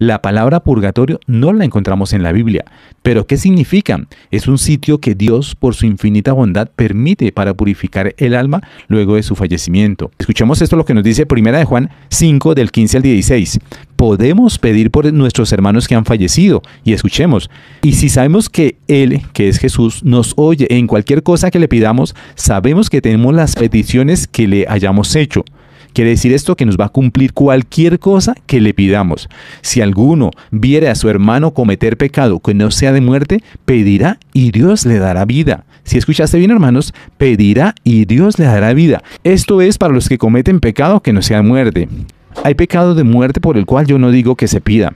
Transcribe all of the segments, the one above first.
La palabra purgatorio no la encontramos en la Biblia, pero ¿qué significa? Es un sitio que Dios, por su infinita bondad, permite para purificar el alma luego de su fallecimiento. Escuchemos esto lo que nos dice Primera de Juan 5 del 15 al 16. Podemos pedir por nuestros hermanos que han fallecido y escuchemos. Y si sabemos que Él, que es Jesús, nos oye en cualquier cosa que le pidamos, sabemos que tenemos las peticiones que le hayamos hecho. Quiere decir esto que nos va a cumplir cualquier cosa que le pidamos. Si alguno viere a su hermano cometer pecado que no sea de muerte, pedirá y Dios le dará vida. Si escuchaste bien, hermanos, pedirá y Dios le dará vida. Esto es para los que cometen pecado que no sea de muerte. Hay pecado de muerte por el cual yo no digo que se pida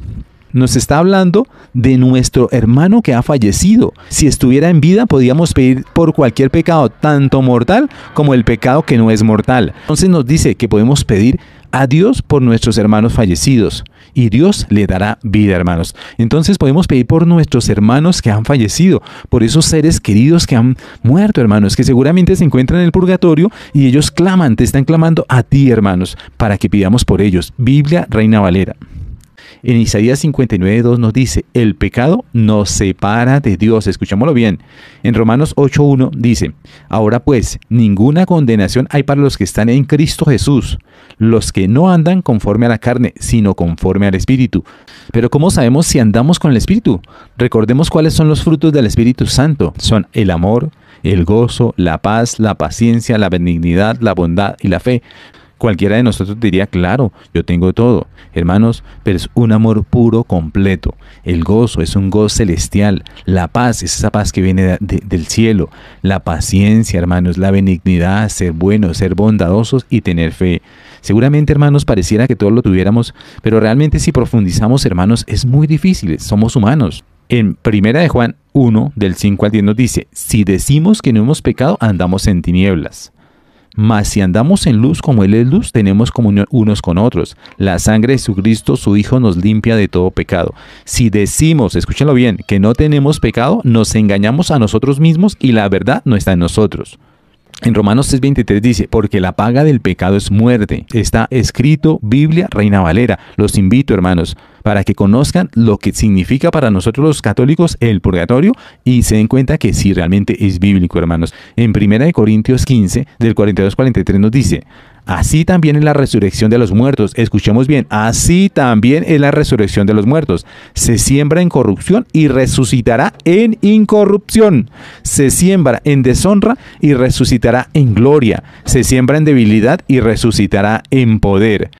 nos está hablando de nuestro hermano que ha fallecido. Si estuviera en vida, podíamos pedir por cualquier pecado, tanto mortal como el pecado que no es mortal. Entonces nos dice que podemos pedir a Dios por nuestros hermanos fallecidos y Dios le dará vida, hermanos. Entonces podemos pedir por nuestros hermanos que han fallecido, por esos seres queridos que han muerto, hermanos, que seguramente se encuentran en el purgatorio y ellos claman, te están clamando a ti, hermanos, para que pidamos por ellos. Biblia, Reina Valera. En Isaías 59.2 nos dice, el pecado nos separa de Dios, escuchémoslo bien. En Romanos 8.1 dice, ahora pues, ninguna condenación hay para los que están en Cristo Jesús, los que no andan conforme a la carne, sino conforme al Espíritu. Pero ¿cómo sabemos si andamos con el Espíritu? Recordemos cuáles son los frutos del Espíritu Santo. Son el amor, el gozo, la paz, la paciencia, la benignidad, la bondad y la fe. Cualquiera de nosotros diría, claro, yo tengo todo. Hermanos, pero es un amor puro, completo. El gozo es un gozo celestial. La paz es esa paz que viene del cielo. La paciencia, hermanos, la benignidad, ser buenos, ser bondadosos y tener fe. Seguramente, hermanos, pareciera que todos lo tuviéramos, pero realmente si profundizamos, hermanos, es muy difícil. Somos humanos. En Primera de Juan 1, del 5 al 10 nos dice, si decimos que no hemos pecado, andamos en tinieblas mas si andamos en luz como Él es luz, tenemos comunión unos con otros. La sangre de Jesucristo, su Hijo, nos limpia de todo pecado. Si decimos, escúchenlo bien, que no tenemos pecado, nos engañamos a nosotros mismos y la verdad no está en nosotros. En Romanos 6:23 dice, porque la paga del pecado es muerte. Está escrito Biblia Reina Valera. Los invito, hermanos para que conozcan lo que significa para nosotros los católicos el purgatorio y se den cuenta que si realmente es bíblico, hermanos. En 1 Corintios 15, del 42-43 nos dice, Así también en la resurrección de los muertos, escuchemos bien, así también en la resurrección de los muertos. Se siembra en corrupción y resucitará en incorrupción. Se siembra en deshonra y resucitará en gloria. Se siembra en debilidad y resucitará en poder.